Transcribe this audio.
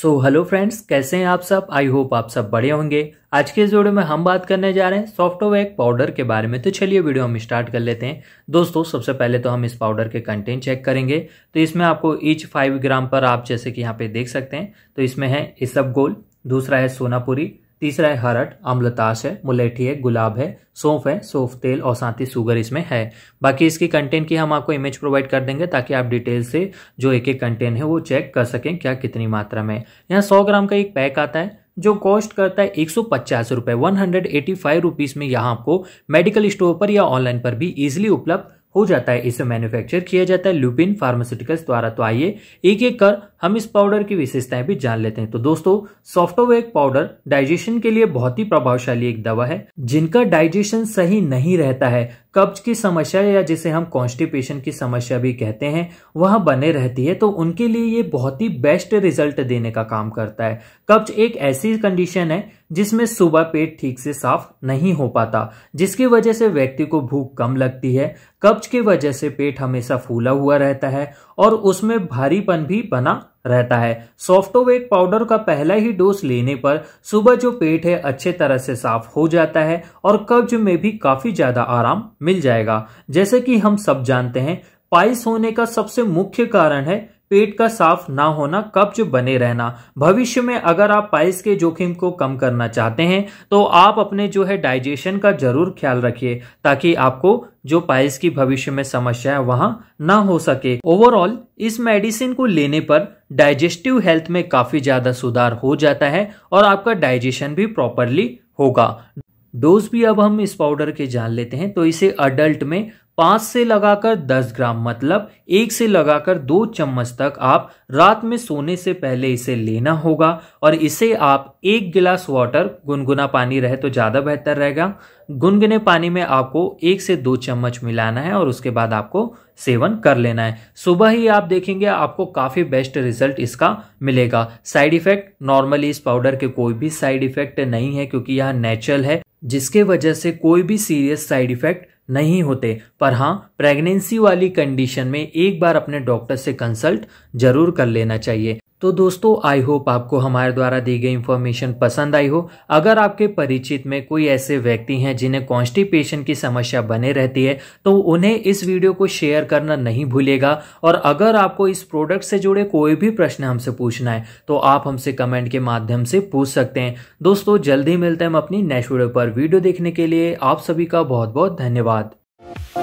so hello friends कैसे हैं आप सब आई होप आप सब बढ़िया होंगे आज के इस वीडियो में हम बात करने जा रहे हैं सॉफ्टोवैक पाउडर के बारे में तो चलिए वीडियो हम स्टार्ट कर लेते हैं दोस्तों सबसे पहले तो हम इस पाउडर के कंटेंट चेक करेंगे तो इसमें आपको ईच फाइव ग्राम पर आप जैसे कि यहाँ पे देख सकते हैं तो इसमें है इसब गोल दूसरा है सोनापुरी तीसरा है हरट अम्लताश है मुलेठी है गुलाब है सौंफ है सौंफ तेल और साथ ही सुगर इसमें है बाकी इसकी कंटेंट की हम आपको इमेज प्रोवाइड कर देंगे ताकि आप डिटेल से जो एक एक कंटेंट है वो चेक कर सकें क्या कितनी मात्रा में यहाँ सौ ग्राम का एक पैक आता है जो कॉस्ट करता है एक सौ पचास रुपये one hundred eighty five rupees में यहाँ आपको मेडिकल स्टोर पर या ऑनलाइन पर भी ईजिली उपलब्ध हो जाता है इसे मैन्युफैक्चर किया जाता है लुपिन फार्मास्यूटिकल्स द्वारा तो आइए एक एक कर हम इस पाउडर की विशेषताएं भी जान लेते हैं तो दोस्तों सॉफ्टोवेक पाउडर डाइजेशन के लिए बहुत ही प्रभावशाली एक दवा है जिनका डाइजेशन सही नहीं रहता है कब्ज की समस्या या जिसे हम कॉन्स्टिपेशन की समस्या भी कहते हैं वह बने रहती है तो उनके लिए ये बहुत ही बेस्ट रिजल्ट देने का काम करता है कब्ज एक ऐसी कंडीशन है जिसमें सुबह पेट ठीक से साफ नहीं हो पाता जिसकी वजह से व्यक्ति को भूख कम लगती है कब्ज की वजह से पेट हमेशा फूला हुआ रहता है और उसमें भारीपन भी बना रहता है सॉफ्टोवेट पाउडर का पहला ही डोज लेने पर सुबह जो पेट है अच्छे तरह से साफ हो जाता है और कब्ज में भी काफी ज्यादा आराम मिल जाएगा जैसे कि हम सब जानते हैं पाइस होने का सबसे मुख्य कारण है पेट का साफ ना होना कब्ज बने रहना भविष्य में अगर आप पाइल्स के जोखिम को कम करना चाहते हैं तो आप अपने जो है डाइजेशन का जरूर ख्याल रखिए ताकि आपको जो पाइल्स की भविष्य में समस्या है वहां ना हो सके ओवरऑल इस मेडिसिन को लेने पर डाइजेस्टिव हेल्थ में काफी ज्यादा सुधार हो जाता है और आपका डाइजेशन भी प्रॉपरली होगा डोज भी अब हम इस पाउडर के जान लेते हैं तो इसे अडल्ट में पाँच से लगाकर दस ग्राम मतलब एक से लगाकर दो चम्मच तक आप रात में सोने से पहले इसे लेना होगा और इसे आप एक गिलास वाटर गुनगुना पानी रहे तो ज़्यादा बेहतर रहेगा गुनगुने पानी में आपको एक से दो चम्मच मिलाना है और उसके बाद आपको सेवन कर लेना है सुबह ही आप देखेंगे आपको काफ़ी बेस्ट रिजल्ट इसका मिलेगा साइड इफेक्ट नॉर्मली इस पाउडर के कोई भी साइड इफेक्ट नहीं है क्योंकि यह नेचुरल है जिसके वजह से कोई भी सीरियस साइड इफेक्ट नहीं होते पर हाँ प्रेगनेंसी वाली कंडीशन में एक बार अपने डॉक्टर से कंसल्ट जरूर कर लेना चाहिए तो दोस्तों आई होप आपको हमारे द्वारा दी गई इन्फॉर्मेशन पसंद आई हो अगर आपके परिचित में कोई ऐसे व्यक्ति हैं जिन्हें कॉन्स्टिपेशन की समस्या बने रहती है तो उन्हें इस वीडियो को शेयर करना नहीं भूलेगा और अगर आपको इस प्रोडक्ट से जुड़े कोई भी प्रश्न हमसे पूछना है तो आप हमसे कमेंट के माध्यम से पूछ सकते हैं दोस्तों जल्द ही मिलते हैं हम अपनी नेक्स्ट वीडियो पर वीडियो देखने के लिए आप सभी का बहुत बहुत धन्यवाद